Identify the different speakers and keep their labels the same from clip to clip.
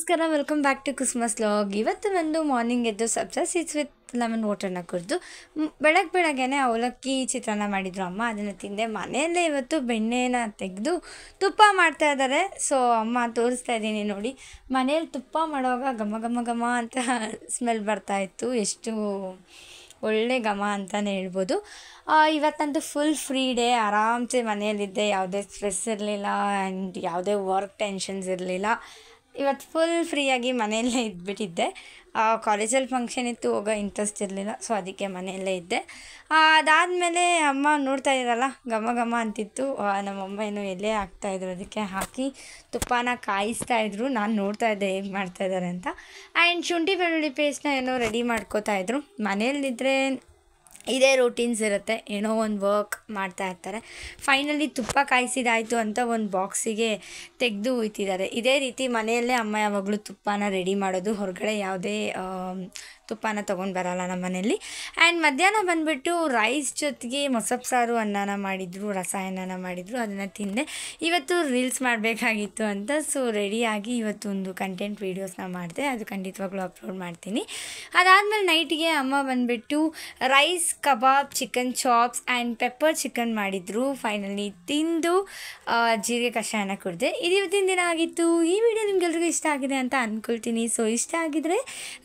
Speaker 1: ನಮಸ್ಕಾರ welcome back to Christmas vlog ಇವತ್ತು ಬಂದು ಮಾರ್ನಿಂಗ್ ಎದ್ದು ಸಬ್ಸಾ ಸೀಡ್ಸ್ ವಿತ್ ಲೆಮನ್ ವಾಟರ್ನ ಕುಡಿದು ಬೆಳಗ್ಗೆ ಬೆಳಗ್ಗೆನೆ ಅವಲಕ್ಕಿ ಚಿತ್ರಾನ್ನ ಮಾಡಿದ್ರು ಅಮ್ಮ ಅದನ್ನು ತಿಂದೆ ಮನೆಯಲ್ಲೇ ಇವತ್ತು ಬೆಣ್ಣೆನ ತೆಗೆದು ತುಪ್ಪ ಮಾಡ್ತಾ ಇದ್ದಾರೆ ಸೊ ಅಮ್ಮ ತೋರಿಸ್ತಾ ಇದ್ದೀನಿ ನೋಡಿ ಮನೇಲಿ ತುಪ್ಪ ಮಾಡುವಾಗ ಘಮ ಘಮ ಘಮ ಅಂತ ಸ್ಮೆಲ್ ಬರ್ತಾಯಿತ್ತು ಎಷ್ಟು ಒಳ್ಳೆ ಘಮ ಅಂತಲೇ ಹೇಳ್ಬೋದು ಇವತ್ತಂತೂ ಫುಲ್ ಫ್ರೀ ಡೇ ಆರಾಮ್ಸೆ ಮನೆಯಲ್ಲಿದ್ದೆ ಯಾವುದೇ ಸ್ಟ್ರೆಸ್ ಇರಲಿಲ್ಲ ಆ್ಯಂಡ್ ಯಾವುದೇ ವರ್ಕ್ ಟೆನ್ಷನ್ಸ್ ಇರಲಿಲ್ಲ ಇವತ್ತು ಫುಲ್ ಫ್ರೀಯಾಗಿ ಮನೆಯಲ್ಲೇ ಇದ್ಬಿಟ್ಟಿದ್ದೆ ಕಾಲೇಜಲ್ಲಿ ಫಂಕ್ಷನ್ ಇತ್ತು ಹೋಗೋ ಇಂಟ್ರೆಸ್ಟ್ ಇರಲಿಲ್ಲ ಸೊ ಅದಕ್ಕೆ ಮನೆಯಲ್ಲೇ ಇದ್ದೆ ಅದಾದಮೇಲೆ ಅಮ್ಮ ನೋಡ್ತಾ ಇದ್ದಾರಲ್ಲ ಘಮ ಘಮ ಅಂತಿತ್ತು ನಮ್ಮಮ್ಮ ಏನು ಎಲೆ ಹಾಕ್ತಾಯಿದ್ರು ಅದಕ್ಕೆ ಹಾಕಿ ತುಪ್ಪನ ಕಾಯಿಸ್ತಾ ಇದ್ರು ನಾನು ನೋಡ್ತಾ ಇದ್ದೆ ಹೇಗೆ ಮಾಡ್ತಾಯಿದ್ದಾರೆ ಅಂತ ಆ್ಯಂಡ್ ಶುಂಠಿ ಬೆಳ್ಳುಳ್ಳಿ ಪೇಸ್ಟ್ನ ಏನೋ ರೆಡಿ ಮಾಡ್ಕೋತಾಯಿದ್ರು ಮನೆಯಲ್ಲಿದ್ದರೆ ಇದೇ ರೂಟೀನ್ಸ್ ಇರುತ್ತೆ ಏನೋ ಒಂದು ವರ್ಕ್ ಮಾಡ್ತಾ ಇರ್ತಾರೆ ಫೈನಲಿ ತುಪ್ಪ ಕಾಯಿಸಿದಾಯಿತು ಅಂತ ಒಂದು ಬಾಕ್ಸಿಗೆ ತೆಗೆದು ಹೋಯ್ತಿದ್ದಾರೆ ಇದೇ ರೀತಿ ಮನೆಯಲ್ಲೇ ಅಮ್ಮ ಯಾವಾಗಲೂ ತುಪ್ಪನ ರೆಡಿ ಮಾಡೋದು ಹೊರಗಡೆ ಯಾವುದೇ ತುಪ್ಪನ ತೊಗೊಂಡು ಬರೋಲ್ಲ ನಮ್ಮ ಮನೆಯಲ್ಲಿ ಆ್ಯಂಡ್ ಮಧ್ಯಾಹ್ನ ಬಂದುಬಿಟ್ಟು ರೈಸ್ ಜೊತೆಗೆ ಮೊಸಪ್ ಸಾರು ಅನ್ನನ ಮಾಡಿದರು ರಸಾಯನನ ಮಾಡಿದರು ಅದನ್ನು ತಿಂದೆ ಇವತ್ತು ರೀಲ್ಸ್ ಮಾಡಬೇಕಾಗಿತ್ತು ಅಂತ ಸೊ ರೆಡಿಯಾಗಿ ಇವತ್ತೊಂದು ಕಂಟೆಂಟ್ ವೀಡಿಯೋಸ್ನ ಮಾಡಿದೆ ಅದು ಖಂಡಿತವಾಗ್ಲೂ ಅಪ್ಲೋಡ್ ಮಾಡ್ತೀನಿ ಅದಾದಮೇಲೆ ನೈಟಿಗೆ ಅಮ್ಮ ಬಂದುಬಿಟ್ಟು rice kebab chicken chops and pepper chicken ಮಾಡಿದರು ಫೈನಲಿ ತಿಂದು ಜೀರಿಗೆ ಕಷಾಯನ ಕುಡಿದೆ ಇದು ಇವತ್ತಿನ ದಿನ ಆಗಿತ್ತು ಈ ವಿಡಿಯೋ ನಿಮಗೆಲ್ರಿಗೂ ಇಷ್ಟ ಆಗಿದೆ ಅಂತ ಅಂದ್ಕೊಳ್ತೀನಿ ಸೊ ಇಷ್ಟ ಆಗಿದ್ರೆ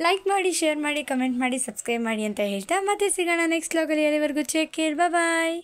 Speaker 1: ಲೈಕ್ ಮಾಡಿ ಶೇರ್ ಮಾಡಿ ಮಾಡಿ ಕಮೆಂಟ್ ಮಾಡಿ ಸಬ್ಸ್ಕ್ರೈಬ್ ಮಾಡಿ ಅಂತ ಹೇಳ್ತಾ ಮತ್ತೆ ಸಿಗೋಣ ನೆಕ್ಸ್ಟ್ ಲಾಗಲ್ಲಿ ಅಲ್ಲಿವರೆಗೂ ಚೆಕ್ ಕೇಳಿ ಬಾಯ್